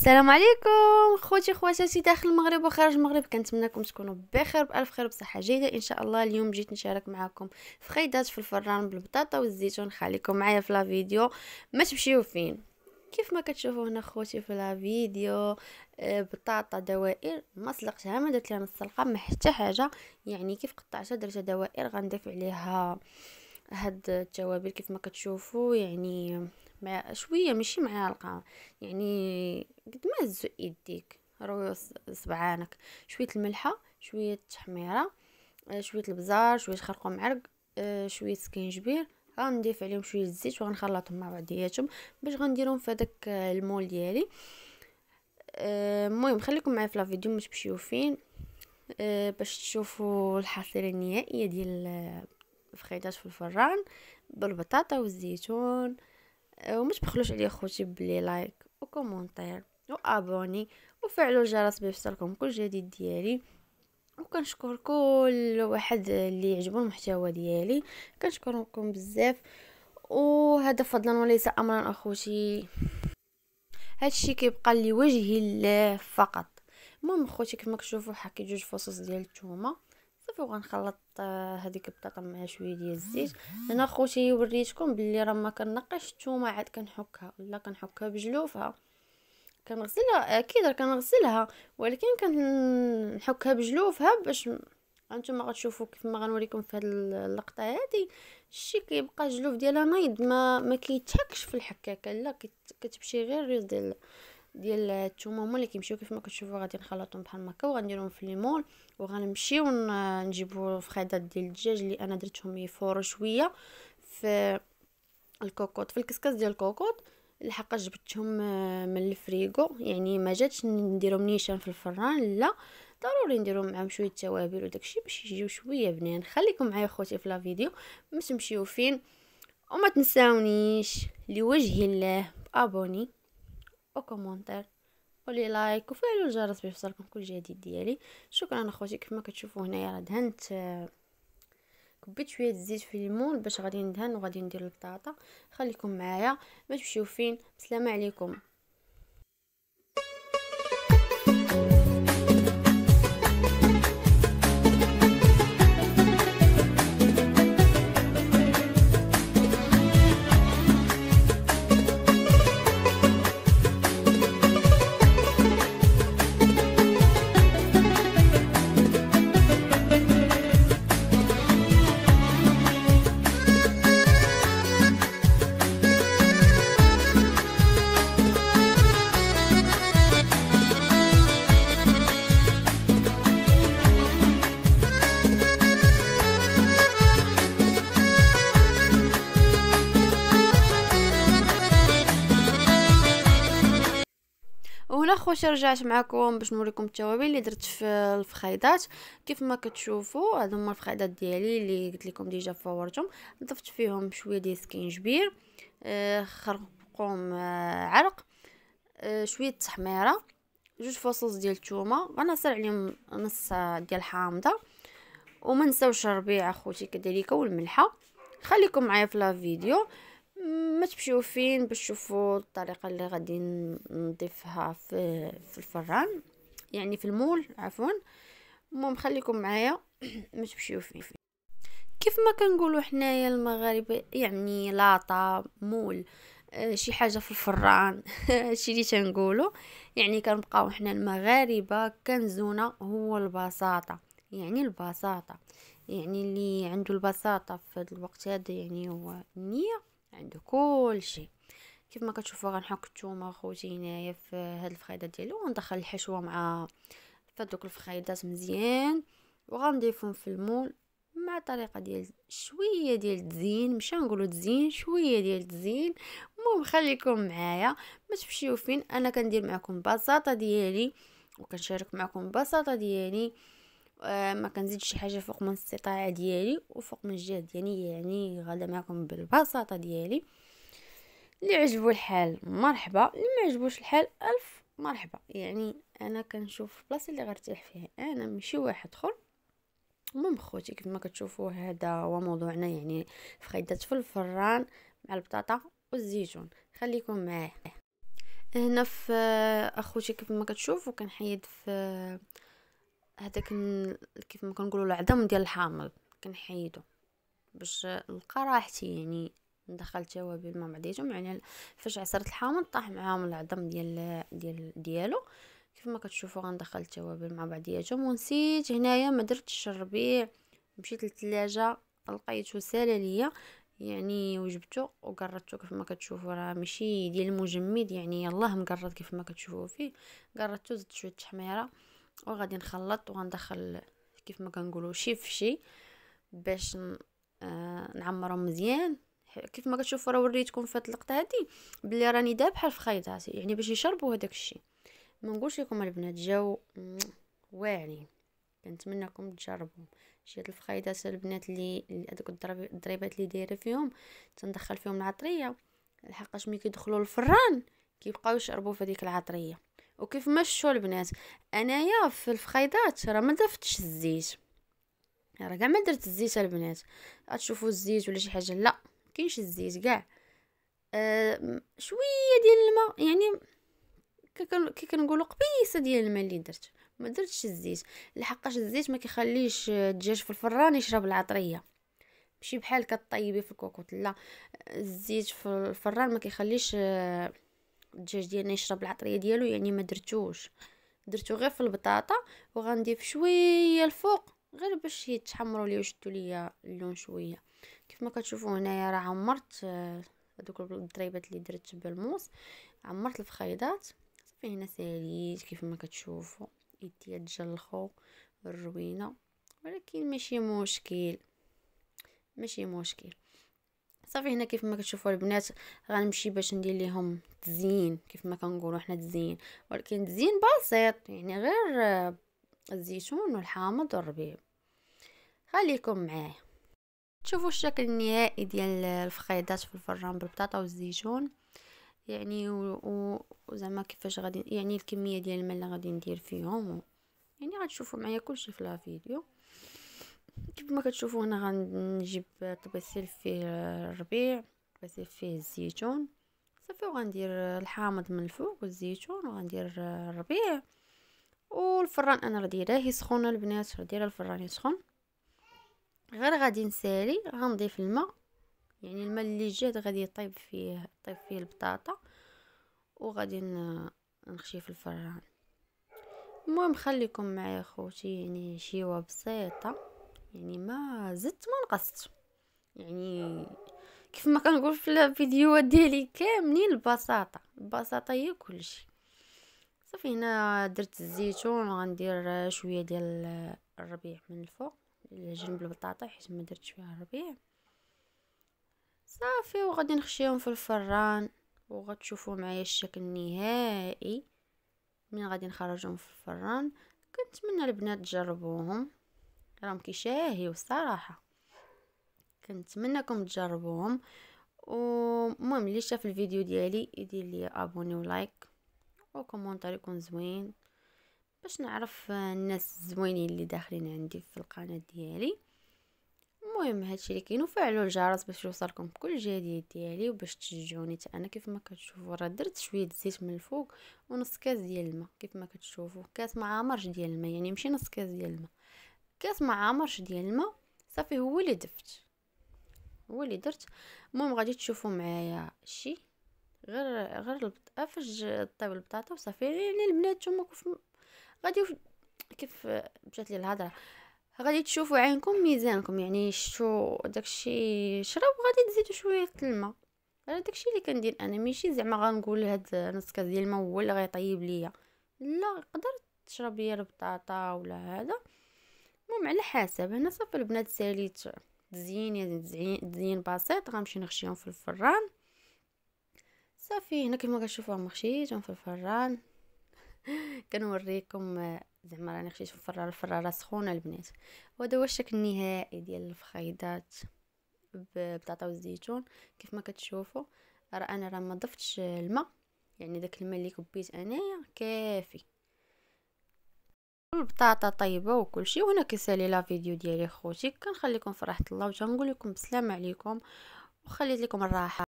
السلام عليكم خوتي خواتاتي داخل المغرب وخارج المغرب كنتمنىكم تكونوا بخير بالف خير بصحه جيده ان شاء الله اليوم جيت نشارك معكم فخيدات في الفران بالبطاطا والزيتون خليكم معايا في لا فيديو ما تمشيو فين كيف ما كتشوفوا هنا خوتي في لا فيديو آه، بطاطا دوائر ما سلقتها ما درت لها من ما حتى حاجه يعني كيف قطعتها درتها دوائر غنضيف عليها هاد التوابل كيف ما كتشوفوا يعني مع شويه ماشي معلقه يعني قد ما هزو يديك رو صبعانك شويه الملحه شويه التحميره آه، شويه البزار شويه خرقوم معرق آه، شويه سكينجبير غنضيف عليهم شويه الزيت وغنخلطهم مع بعضياتهم باش غنديرهم في هذاك آه، المول ديالي المهم خليكم معايا في لا فيديو ما تمشيو فين باش تشوفوا الحصيله النهائيه ديال فخيطات في الفران بالبطاطا والزيتون آه، ومش بخلوش عليا خوتي بلي لايك وكومونتير وابوني وفعلوا الجرس باش يوصلكم كل جديد ديالي وكنشكر كل واحد اللي عجبو المحتوى ديالي كنشكركم بزاف وهذا فضلا وليس امرا اخوتي هادشي كيبقى لوجه الله فقط المهم اخوتي كما كتشوفوا حكيت جوج فصوص ديال الثومه صافي وغنخلط آه، هذيك البطاطا مع شويه ديال الزيت انا خوتي وريتكم بلي راه ما كنقش الثومه عاد كنحكها ولا كنحكها بجلوفها كنغسلها اكيد راه كنغسلها ولكن كنحكها بجلوفها باش انتم غتشوفوا كيف ما غنوريكم في هاد اللقطه هذه الشي كيبقى الجلوف ديالها نايض ما ما كيتحكش في الحكاكه لا كتمشي غير ديال ديال الثومه هما اللي كيمشيو كيف ما كتشوفوا غادي نخلطهم بحال هكا وغنديرهم في الليمون وغنمشيو نجيبو فخيضات ديال الدجاج اللي انا درتهم يفوروا شويه في الكوكوط في الكسكس ديال الكوكوط الحق جبتهم آه، من الفريغو يعني ما جاتش نديرهم نيشان في الفران لا ضروري نديرهم معاهم شويه توابل وداكشي باش يجيو شويه بنان خليكم معايا خوتي في لا فيديو باش تمشيو فين وما تنساونيش لوجه الله ابوني وكومونتير ولي لايك وفعلوا الجرس باش يوصلكم كل جديد ديالي شكرا اخوتي ما كتشوفوا هنايا راه دهنت آه، كبيت شويه الزيت في الليمون باش غادي ندهن وغادي ندير البطاطا خليكم معايا ما تمشيو فين بسلامه عليكم ولا خوتي رجعت معكم باش نوريكم التوابل اللي درت في الفخيضات كيف ما كتشوفوا هادو هما الفخيضات ديالي اللي قلت لكم ديجا فورتهم ضفت فيهم شويه ديال السكينجبير آه، خرقوم آه، عرق آه، شويه تحميره جوج فصوص ديال الثومه غنصير عليهم نص ديال حامضه وما نساوش الربيع اخوتي كذلك والملحه خليكم معايا في لا فيديو لما تمشيو فين باش تشوفوا الطريقه اللي غادي نضيفها في في الفران يعني في المول عفوا المهم خليكم معايا ما تمشيو فين كيف ما كنقولوا حنايا المغاربه يعني لاطه مول آه، شي حاجه في الفران هادشي اللي تنقولوا يعني كنبقاو حنا المغاربه كنزونا هو البساطه يعني البساطه يعني اللي عنده البساطه في الوقت هذا يعني هو النيه عنده كل شيء كيف ما كتشوفوا غنحك الثومه خوتي هنايا في هاد الفخيده ديالو وندخل الحشوه مع فدوك الفخيدات مزيان وغنضيفهم في المول مع طريقه ديال شويه ديال التزيين مشا نقولوا تزيين شويه ديال التزيين المهم خليكم معايا ما تمشيو فين انا كندير معكم بساطه ديالي وكنشارك معكم بساطه ديالي آه، ما كنزيدش حاجه فوق من الاستطاعه ديالي وفوق من الجهد ديالي يعني غادا معكم بالبساطه ديالي اللي عجبو الحال مرحبا اللي ما عجبوش الحال الف مرحبا يعني انا كنشوف البلاصه اللي غرتاح فيها انا ماشي واحد اخر المهم خوتي كما كتشوفوا هذا هو موضوعنا يعني فخيدات في الفران مع البطاطا والزيتون خليكم معايا هنا في آه، اخوتي كيف ما كتشوفوا كنحيد في هذاك كيف ما كنقولوا العظم ديال الحامض كنحيدو باش نلقى راحتي يعني ندخل التوابل مع بعضياتهم يعني فاش عصرت الحامض طاح معاهم العظم ديال ديال ديالو كيف ما كتشوفوا غندخل التوابل مع بعضياتهم ونسيت هنايا ما درتش الربيع مشيت للثلاجه لقيتو سالا ليا يعني وجبته وقررته كيف ما كتشوفوا راه ماشي ديال المجمد يعني يلاه مقرط كيف ما كتشوفوا فيه قررته زدت شويه التحميره وغادي نخلط وغندخل كيف ما كنقولوا شي في شي باش آه، نعمرو مزيان كيف ما كتشوفوا راه وريتكم في هذه اللقطه هذه بلي راني دابحه في خيطاتي يعني باش يشربوا هذاك الشيء ما نقولش لكم البنات جاو واعرين كنتمنىكم تجربوا شي هاد الفخيدات البنات اللي هذوك الضريبات اللي دايره فيهم تندخل فيهم العطريه لحقاش ملي كيدخلوا الفران كيبقاو يشربوا في هذيك العطريه وكيف مشوا البنات انايا في الفخيضات راه ما دفتش الزيت راه كاع ما درت الزيت البنات غتشوفوا الزيت ولا شي حاجه لا كاينش الزيت كاع أه شويه ديال الماء يعني كي كنقولوا قبيسه ديال الماء اللي درت ما درتش الزيت لحقاش الزيت ما كيخليش الدجاج في الفران يشرب العطريه ماشي بحال كطيبي في الكوكوط لا الزيت في الفران ما كيخليش الدجاج ديالنا يشرب العطريه ديالو يعني ما درتوش درتو غير في البطاطا وغنضيف شويه الفوق غير باش يتحمروا لي ويشدوا ليا اللون شويه كيف ما كتشوفوا هنايا راه عمرت هذوك آه، الضريبات اللي درت بالموس عمرت الفخيضات صافي هنا ساليت كيف ما كتشوفوا يديا تجلخوا الروينه ولكن ماشي مشكل ماشي مشكل صافي هنا كيف ما كتشوفوا البنات غنمشي باش ندير ليهم تزيين كيف ما كنقولوا حنا تزيين ولكن تزيين بسيط يعني غير الزيتون والحامض والربيع خليكم معايا شوفوا الشكل النهائي ديال الفخيضات في الفران بالبطاطا والزيتون يعني وزعما كيفاش غادي يعني الكميه ديال الماء اللي غادي ندير فيهم يعني غتشوفوا معايا كلشي في لا فيديو كيف ما كتشوفوا هنا غنجيب طبيسيل فيه الربيع طبيسيل فيه الزيتون صافي وغندير الحامض من الفوق والزيتون وغندير الربيع والفران انا راه دايراه يسخن البنات راه دايره الفران يسخن غير غادي نسالي غنضيف الماء يعني الماء اللي جاد غادي يطيب فيه طيب فيه البطاطا وغادي نخشي في الفران المهم خليكم معايا اخوتي يعني شيوه بسيطه يعني ما زدت ما نقصت يعني كيف ما كنقول في الفيديوهات ديالي كاملين البساطه البساطه هي كلشي صافي هنا درت الزيتون وغندير شويه ديال الربيع من الفوق جنب البطاطا حيت ما درت شوية الربيع صافي وغادي نخشيهم في الفران وغتشوفوا معايا الشكل النهائي من غادي نخرجهم في الفران كنتمنى البنات تجربوهم راهم كيشاهيو الصراحه كنتمنىكم تجربوهم ومهم اللي شاف الفيديو ديالي يدير لي ابوني ولايك وكومونتير يكون زوين باش نعرف الناس الزوينين اللي داخلين عندي في القناه ديالي المهم هادشي اللي كاين وفعلوا الجرس باش يوصلكم كل جديد ديالي وباش تشجعوني حتى انا كيف ما كتشوفوا راه درت شويه زيت من الفوق ونص كاس ديال الماء كيف ما كتشوفوا كاس ما عامرش ديال الماء يعني ماشي نص كاس ديال الماء كاس ما عامرش ديال الماء صافي هو اللي دفت هو اللي درت المهم غادي تشوفوا معايا شي غير غير البطاطا فاش طيب البطاطا وصافي يعني البنات نتوما كيف غادي كيف مشات لي الهضره غادي تشوفوا عينكم ميزانكم يعني شتو داكشي شرب غادي تزيدوا شويه الماء انا داكشي اللي كندير انا ماشي زعما غنقول هاد نص كاس ديال الماء هو اللي غيطيب ليا لا قدرت تشرب ليا البطاطا ولا هذا المهم على حسب هنا صافي البنات ساليت تزيين يعني تزيين بسيط غنمشي نخشيهم في الفران صافي هنا كما كتشوفوا مخشيتهم في الفران كنوريكم آه، زعما راني خشيت في الفران الفراره سخونه البنات وهذا هو الشكل النهائي ديال الفخيدات ببطاطا والزيتون كيف ما كتشوفوا راه انا راه ما ضفتش الماء يعني داك الماء اللي كبيت انايا كافي البطاطا طيبه وكل شيء وهنا كيسالي لا فيديو ديالي خوتي كنخليكم فرحه الله وتنقول لكم بسلام عليكم وخليت لكم الراحه